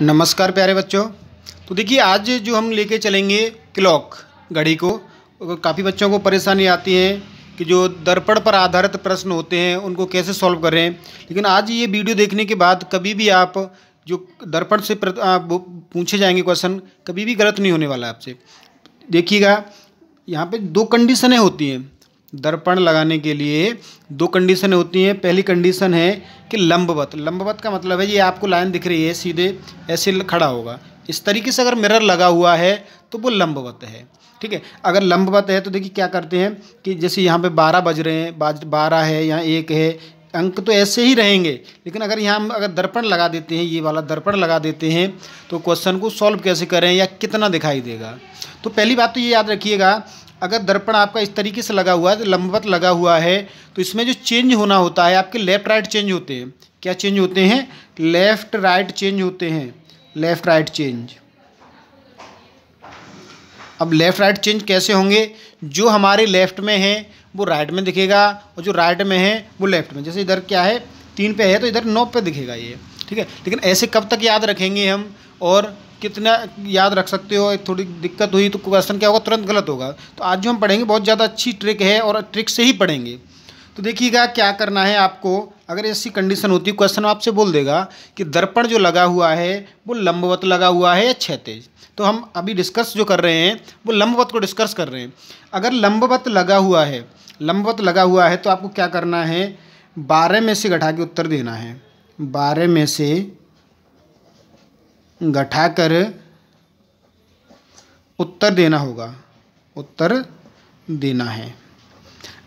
नमस्कार प्यारे बच्चों तो देखिए आज जो हम लेके चलेंगे क्लॉक घड़ी को काफ़ी बच्चों को परेशानी आती है कि जो दर्पण पर आधारित प्रश्न होते हैं उनको कैसे सॉल्व करें लेकिन आज ये वीडियो देखने के बाद कभी भी आप जो दर्पण से पूछे जाएंगे क्वेश्चन कभी भी गलत नहीं होने वाला आपसे देखिएगा यहाँ पे दो कंडीशनें होती हैं दर्पण लगाने के लिए दो कंडीशन होती हैं पहली कंडीशन है कि लंबवत लंबवत का मतलब है ये आपको लाइन दिख रही है सीधे ऐसे खड़ा होगा इस तरीके से अगर मिरर लगा हुआ है तो वो लंबवत है ठीक है अगर लंबवत है तो देखिए क्या करते हैं कि जैसे यहाँ पे बारह बज रहे हैं बारह है यहाँ एक है अंक तो ऐसे ही रहेंगे लेकिन अगर यहाँ अगर दर्पण लगा देते हैं ये वाला दर्पण लगा देते हैं तो क्वेश्चन को सॉल्व कैसे करें या कितना दिखाई देगा तो पहली बात तो ये याद रखिएगा अगर दर्पण आपका इस तरीके से लगा हुआ है लंबवत लगा हुआ है तो इसमें जो चेंज होना होता है आपके लेफ़्ट राइट चेंज होते हैं क्या चेंज होते हैं लेफ़्ट राइट चेंज होते हैं लेफ़्ट राइट चेंज अब लेफ़्ट राइट चेंज कैसे होंगे जो हमारे लेफ़्ट में है वो राइट में दिखेगा और जो राइट में है वो लेफ़्ट में जैसे इधर क्या है तीन पे है तो इधर नौ पे दिखेगा ये ठीक है लेकिन ऐसे कब तक याद रखेंगे हम और कितना याद रख सकते हो थोड़ी दिक्कत हुई तो क्वेश्चन क्या होगा तुरंत गलत होगा तो आज जो हम पढ़ेंगे बहुत ज़्यादा अच्छी ट्रिक है और ट्रिक से ही पढ़ेंगे तो देखिएगा क्या करना है आपको अगर ऐसी कंडीशन होती है क्वेश्चन आपसे बोल देगा कि दर्पण जो लगा हुआ है वो लंबवत लगा हुआ है या क्षैतिज तो हम अभी डिस्कस जो कर रहे हैं वो लंबवत को डिस्कस कर रहे हैं अगर लंबवत लगा हुआ है लंबवत लगा हुआ है तो आपको क्या करना है बारह में से घटा के उत्तर देना है बारह में से घटाकर उत्तर देना होगा उत्तर देना है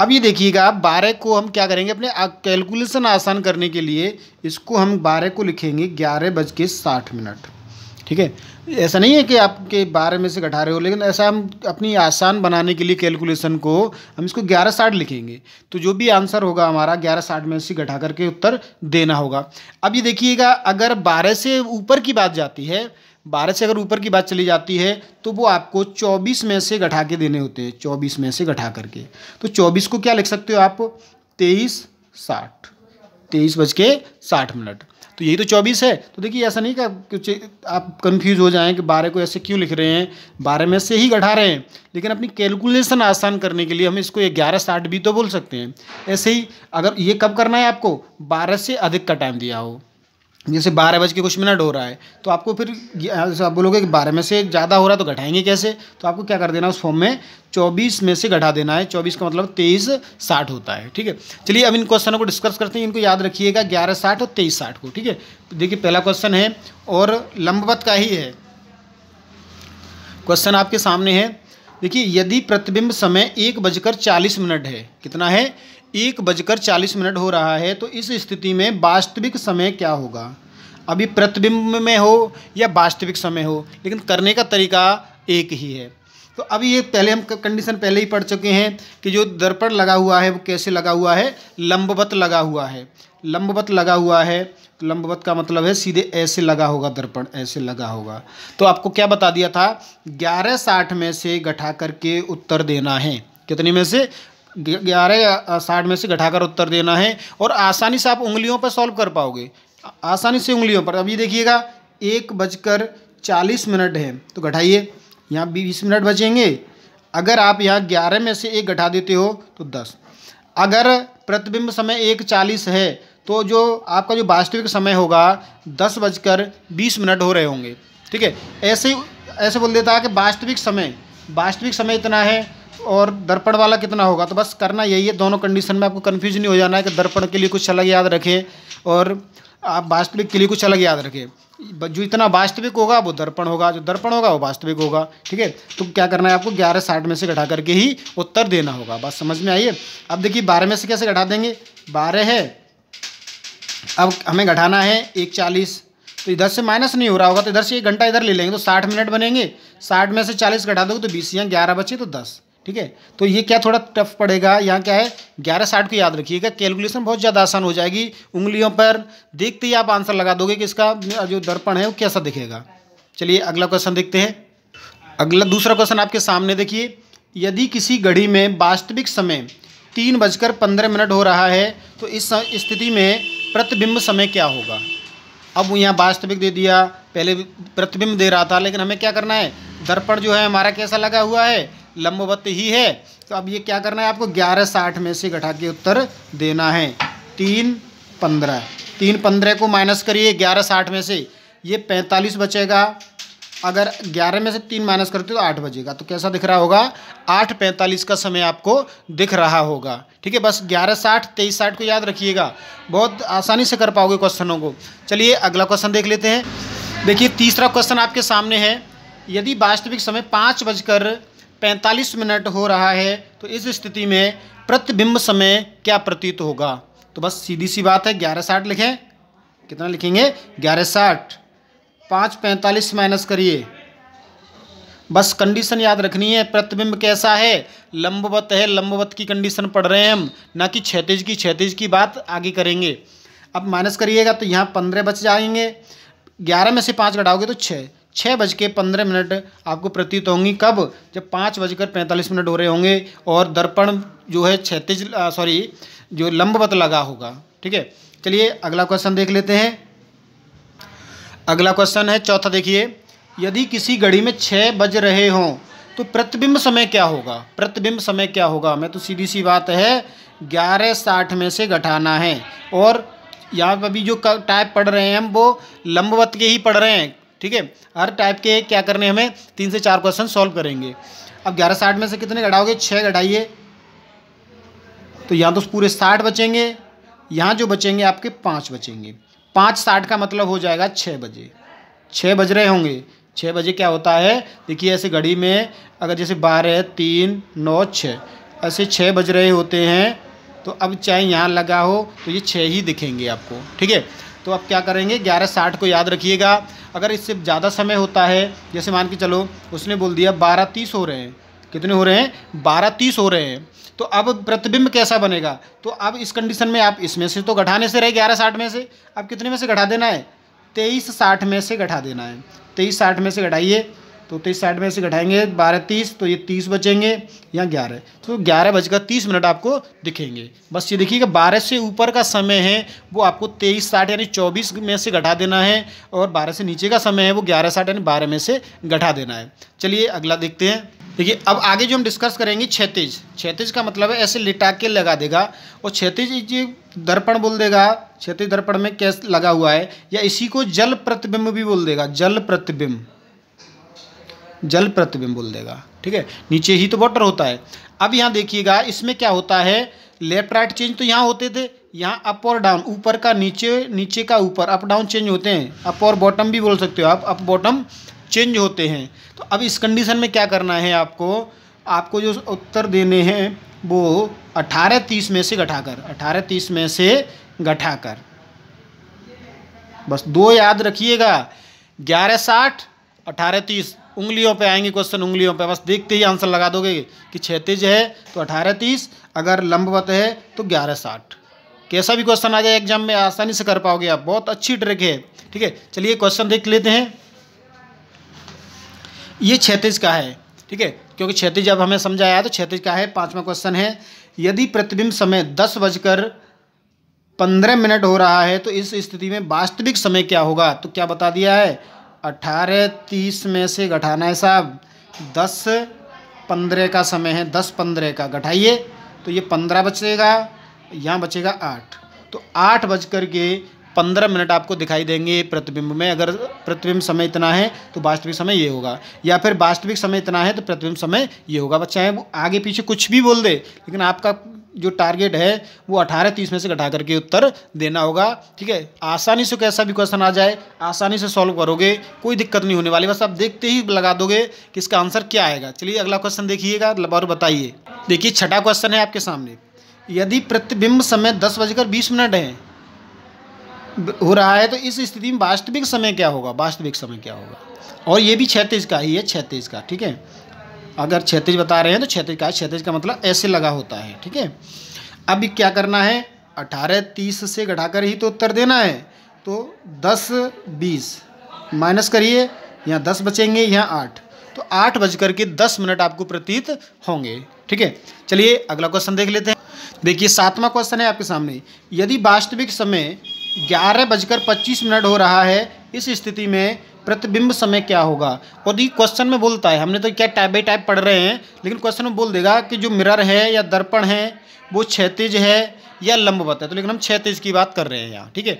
अब ये देखिएगा बारह को हम क्या करेंगे अपने कैलकुलेशन आसान करने के लिए इसको हम बारह को लिखेंगे ग्यारह बज के साठ मिनट ठीक है ऐसा नहीं है कि आपके बारह में से घटा रहे हो लेकिन ऐसा हम अपनी आसान बनाने के लिए कैलकुलेशन को हम इसको ग्यारह साठ लिखेंगे तो जो भी आंसर होगा हमारा ग्यारह साठ में से घटा करके उत्तर देना होगा अब ये देखिएगा अगर बारह से ऊपर की बात जाती है बारह से अगर ऊपर की बात चली जाती है तो वो आपको चौबीस में से घटा के देने होते हैं चौबीस में से घटा करके तो चौबीस को क्या लिख सकते हो आप तेईस साठ तेईस बज के साठ मिनट तो यही तो चौबीस है तो देखिए ऐसा नहीं कि आप कंफ्यूज हो जाएं कि बारह को ऐसे क्यों लिख रहे हैं बारह में से ही घटा रहे हैं लेकिन अपनी कैलकुलेशन आसान करने के लिए हम इसको ग्यारह साठ भी तो बोल सकते हैं ऐसे ही अगर ये कब करना है आपको बारह से अधिक का टाइम दिया हो जैसे बारह बज के कुछ मिनट हो रहा है तो आपको फिर आप बोलोगे कि बारह में से ज़्यादा हो रहा है तो घटाएंगे कैसे तो आपको क्या कर देना उस फॉर्म में चौबीस में से घटा देना है चौबीस का मतलब तेईस साठ होता है ठीक है चलिए अब इन क्वेश्चनों को डिस्कस करते हैं इनको याद रखिएगा ग्यारह साठ और तेईस साठ को ठीक है देखिए पहला क्वेश्चन है और लंबवत का ही है क्वेश्चन आपके सामने है देखिए यदि प्रतिबिंब समय एक बजकर चालीस मिनट है कितना है एक बजकर चालीस मिनट हो रहा है तो इस स्थिति में वास्तविक समय क्या होगा अभी प्रतिबिंब में हो या वास्तविक समय हो लेकिन करने का तरीका एक ही है तो अभी ये पहले हम कंडीशन पहले ही पढ़ चुके हैं कि जो दर्पण लगा हुआ है वो कैसे लगा हुआ है लंबवत लगा हुआ है लंबवत लगा हुआ है तो लंबवत का मतलब है सीधे ऐसे लगा होगा दर्पण ऐसे लगा होगा तो आपको क्या बता दिया था ग्यारह साठ में से गठा करके उत्तर देना है कितने में से ग्यारह साठ में से घटाकर उत्तर देना है और आसानी से आप उंगलियों पर सॉल्व कर पाओगे आसानी से उंगलियों पर अभी देखिएगा एक बजकर चालीस मिनट है तो घटाइए यहाँ बीस मिनट बचेंगे अगर आप यहाँ ग्यारह में से एक घटा देते हो तो दस अगर प्रतिबिंब समय एक चालीस है तो जो आपका जो वास्तविक समय होगा दस बजकर बीस मिनट हो रहे होंगे ठीक है ऐसे ऐसे बोल देता है कि वास्तविक समय वास्तविक समय इतना है और दर्पण वाला कितना होगा तो बस करना यही है दोनों कंडीशन में आपको कन्फ्यूज नहीं हो जाना है कि दर्पण के लिए कुछ अलग याद रखें और आप वास्तविक के लिए कुछ अलग याद रखें जो इतना वास्तविक होगा वो दर्पण होगा जो दर्पण होगा वो वास्तविक होगा ठीक है तो क्या करना है आपको ग्यारह साठ में से घटा करके ही उत्तर देना होगा बस समझ में आइए अब देखिए बारह में से कैसे घटा देंगे बारह है अब हमें घटाना है एक चालीस तो इधर से माइनस नहीं हो रहा होगा तो इधर से एक घंटा इधर ले लेंगे तो साठ मिनट बनेंगे साठ में से चालीस घटा दोगे तो बीस या ग्यारह बचे तो दस ठीक है तो ये क्या थोड़ा टफ पड़ेगा यहाँ क्या है ग्यारह साठ को याद रखिएगा कैलकुलेशन बहुत ज़्यादा आसान हो जाएगी उंगलियों पर देखते ही आप आंसर लगा दोगे कि इसका जो दर्पण है वो कैसा दिखेगा चलिए अगला क्वेश्चन देखते हैं अगला दूसरा क्वेश्चन आपके सामने देखिए यदि किसी घड़ी में वास्तविक समय तीन बजकर पंद्रह मिनट हो रहा है तो इस स्थिति में प्रतिबिंब समय क्या होगा अब यहाँ वास्तविक दे दिया पहले प्रतिबिंब दे रहा था लेकिन हमें क्या करना है दर्पण जो है हमारा कैसा लगा हुआ है लंबवत ही है तो अब ये क्या करना है आपको ग्यारह साठ में से घटा के उत्तर देना है तीन पंद्रह तीन पंद्रह को माइनस करिए ग्यारह साठ में से ये पैंतालीस बचेगा अगर ग्यारह में से तीन माइनस करते हो तो आठ बजेगा तो कैसा दिख रहा होगा आठ पैंतालीस का समय आपको दिख रहा होगा ठीक है बस ग्यारह साठ तेईस साठ को याद रखिएगा बहुत आसानी से कर पाओगे क्वेश्चनों को चलिए अगला क्वेश्चन देख लेते हैं देखिए तीसरा क्वेश्चन आपके सामने है यदि वास्तविक समय पाँच बजकर पैंतालीस मिनट हो रहा है तो इस स्थिति में प्रतिबिंब समय क्या प्रतीत होगा तो बस सीधी सी बात है ग्यारह साठ लिखें कितना लिखेंगे ग्यारह साठ पाँच पैंतालीस माइनस करिए बस कंडीशन याद रखनी है प्रतिबिंब कैसा है लंबवत है लंबवत की कंडीशन पढ़ रहे हैं हम ना कि क्षैतिज की क्षैतिज की बात आगे करेंगे अब माइनस करिएगा तो यहाँ पंद्रह बच जाएंगे ग्यारह में से पाँच घटाओगे तो छः छः बज के पंद्रह मिनट आपको प्रतीत होंगी कब जब पाँच बजकर पैंतालीस मिनट हो रहे होंगे और दर्पण जो है छत्तीस सॉरी जो लंबवत लगा होगा ठीक है चलिए अगला क्वेश्चन देख लेते हैं अगला क्वेश्चन है चौथा देखिए यदि किसी घड़ी में छः बज रहे हों तो प्रतिबिंब समय क्या होगा प्रतिबिंब समय क्या होगा मैं तो सीधी सी बात है ग्यारह साठ में से घटाना है और यहाँ पर भी जो टाइप पढ़ रहे हैं हम वो लंबवत के ही पढ़ रहे हैं ठीक है हर टाइप के क्या करने हमें तीन से चार क्वेश्चन सॉल्व करेंगे अब ग्यारह साठ में से कितने घटाओगे छः घटाइए तो यहाँ तो पूरे साठ बचेंगे यहाँ जो बचेंगे आपके पाँच बचेंगे पाँच साठ का मतलब हो जाएगा छः बजे छः बज रहे होंगे छः बजे क्या होता है देखिए ऐसे घड़ी में अगर जैसे बारह तीन नौ छः ऐसे छः बज रहे होते हैं तो अब चाहे यहाँ लगा हो तो ये छः ही दिखेंगे आपको ठीक है तो अब क्या करेंगे ग्यारह साठ को याद रखिएगा अगर इससे ज़्यादा समय होता है जैसे मान के चलो उसने बोल दिया बारह तीस हो रहे हैं कितने हो रहे हैं बारह तीस हो रहे हैं तो अब प्रतिबिंब कैसा बनेगा तो अब इस कंडीशन में आप इसमें से तो घटाने से रहे ग्यारह साठ में से अब कितने में से घटा देना है तेईस साठ में से घटा देना है तेईस साठ में से घटाइए तो तेईस तो साइड में से घटाएंगे बारह तीस तो ये तीस बचेंगे या ग्यारह तो ग्यारह बजकर तीस मिनट आपको दिखेंगे बस ये देखिएगा बारह से ऊपर का समय है वो आपको तेईस साठ यानी चौबीस में से घटा देना है और बारह से नीचे का समय है वो ग्यारह साठ यानी बारह में से घटा देना है चलिए अगला देखते हैं देखिए अब आगे जो हम डिस्कस करेंगे क्षैतिज क्षैतिज का मतलब है ऐसे लिटा के लगा देगा और जी दर्पण बोल देगा क्षैतिज दर्पण में कैस लगा हुआ है या इसी को जल प्रतिबिंब भी बोल देगा जल प्रतिबिंब जल प्रतिबिंब बोल देगा ठीक है नीचे ही तो वाटर होता है अब यहाँ देखिएगा इसमें क्या होता है लेफ्ट राइट चेंज तो यहाँ होते थे यहाँ अप और डाउन ऊपर का नीचे नीचे का ऊपर अप डाउन चेंज होते हैं अप और बॉटम भी बोल सकते हो आप अप बॉटम चेंज होते हैं तो अब इस कंडीशन में क्या करना है आपको आपको जो उत्तर देने हैं वो अठारह तीस में से घटाकर अठारह तीस में से घटाकर बस दो याद रखिएगा ग्यारह साठ अठारह तीस उंगलियों पे आएंगे क्वेश्चन उंगलियों पे बस देखते ही आंसर लगा दोगे कि छत्तीस है तो अठारह तीस अगर लंबवत है तो ग्यारह साठ कैसा भी क्वेश्चन आ जाए एग्जाम में आसानी से कर पाओगे आप बहुत अच्छी ट्रिक है ठीक है चलिए क्वेश्चन देख लेते हैं ये छत्तीस का है ठीक है क्योंकि छत्तीस जब हमें समझ आया तो छत्तीस का है पाँचवा क्वेश्चन है यदि प्रतिबिंब समय दस बजकर पंद्रह मिनट हो रहा है तो इस स्थिति में वास्तविक समय क्या होगा तो क्या बता दिया है अट्ठारह तीस में से घटाना है साहब दस पंद्रह का समय है दस पंद्रह का घटाइए तो ये पंद्रह बचेगा यहाँ बचेगा आठ तो आठ बज कर के पंद्रह मिनट आपको दिखाई देंगे प्रतिबिंब में अगर प्रतिबिंब समय इतना है तो वास्तविक समय ये होगा या फिर वास्तविक समय इतना है तो प्रतिबिंब समय ये होगा बच्चा है वो आगे पीछे कुछ भी बोल दे लेकिन आपका जो टारगेट है वो अठारह तीस में से घटा करके उत्तर देना होगा ठीक है आसानी से कैसा भी क्वेश्चन आ जाए आसानी से सॉल्व करोगे कोई दिक्कत नहीं होने वाली बस आप देखते ही लगा दोगे कि इसका आंसर क्या आएगा चलिए अगला क्वेश्चन देखिएगा और बताइए देखिए छठा क्वेश्चन है आपके सामने यदि प्रतिबिंब समय दस बजकर बीस मिनट है हो रहा है तो इस स्थिति में वास्तविक समय क्या होगा वास्तविक समय क्या होगा और ये भी छत्तीस का ही है छत्तीस का ठीक है अगर क्षैतिज बता रहे हैं तो क्षैतिज का क्षैतिज का मतलब ऐसे लगा होता है ठीक है अब क्या करना है अठारह तीस से घटाकर ही तो उत्तर देना है तो दस बीस माइनस करिए यहाँ दस बचेंगे यहाँ आठ तो आठ बज करके दस मिनट आपको प्रतीत होंगे ठीक है चलिए अगला क्वेश्चन देख लेते हैं देखिए सातवां क्वेश्चन है आपके सामने यदि वास्तविक समय ग्यारह बजकर पच्चीस मिनट हो रहा है इस स्थिति में प्रतिबिंब समय क्या होगा और ये क्वेश्चन में बोलता है हमने तो क्या टाइप बाई टाइप पढ़ रहे हैं लेकिन क्वेश्चन में बोल देगा कि जो मिरर है या दर्पण है वो क्षैतिज है या लंबवत है तो लेकिन हम क्षैतिज की बात कर रहे हैं यहाँ ठीक है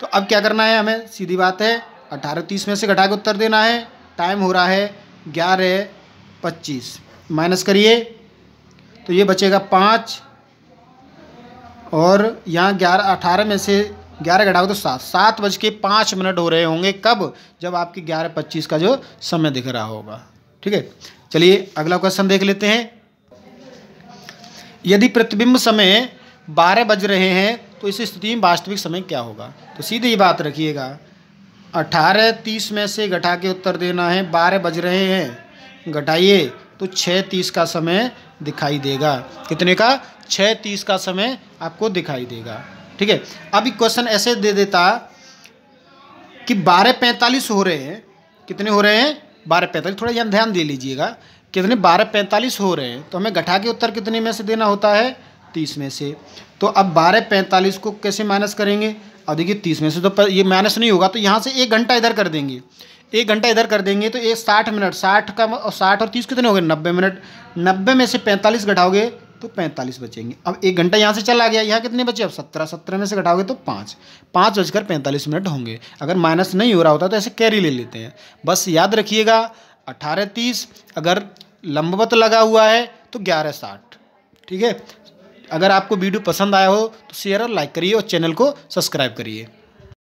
तो अब क्या करना है हमें सीधी बात है अठारह तीस में से घटा के उत्तर देना है टाइम हो रहा है ग्यारह पच्चीस माइनस करिए तो ये बचेगा पाँच और यहाँ ग्यारह अठारह में से ग्यारह घटाओ तो सात सात बज के पाँच मिनट हो रहे होंगे कब जब आपकी ग्यारह पच्चीस का जो समय दिख रहा होगा ठीक है चलिए अगला क्वेश्चन देख लेते हैं यदि प्रतिबिंब समय बारह बज रहे हैं तो इस स्थिति में वास्तविक समय क्या होगा तो सीधे ही बात रखिएगा अठारह तीस में से घटा के उत्तर देना है बारह बज रहे हैं घटाइए तो छः तीस का समय दिखाई देगा कितने का छः तीस का समय आपको दिखाई देगा ठीक है अभी क्वेश्चन ऐसे दे देता कि बारह पैंतालीस हो रहे हैं कितने हो रहे हैं बारह पैंतालीस थोड़ा यहाँ ध्यान दे लीजिएगा कितने बारह पैंतालीस हो रहे हैं तो हमें घटा के उत्तर कितने में से देना होता है तीस में से तो अब बारह पैंतालीस को कैसे माइनस करेंगे अब देखिए तीस में से तो ये माइनस नहीं होगा तो यहाँ से एक घंटा इधर कर देंगे एक घंटा इधर कर देंगे तो ये साठ मिनट साठ का साठ और तीस कितने हो गए नब्बे मिनट नब्बे में से पैंतालीस घटाओगे तो पैंतालीस बचेंगे अब एक घंटा यहाँ से चला गया यहाँ कितने बचे अब सत्रह सत्रह में से घटाओगे तो पाँच पाँच बजकर पैंतालीस मिनट होंगे अगर माइनस नहीं हो रहा होता तो ऐसे कैरी ले लेते हैं बस याद रखिएगा अठारह तीस अगर लंबवत लगा हुआ है तो ग्यारह साठ ठीक है अगर आपको वीडियो पसंद आया हो तो शेयर और लाइक करिए और चैनल को सब्सक्राइब करिए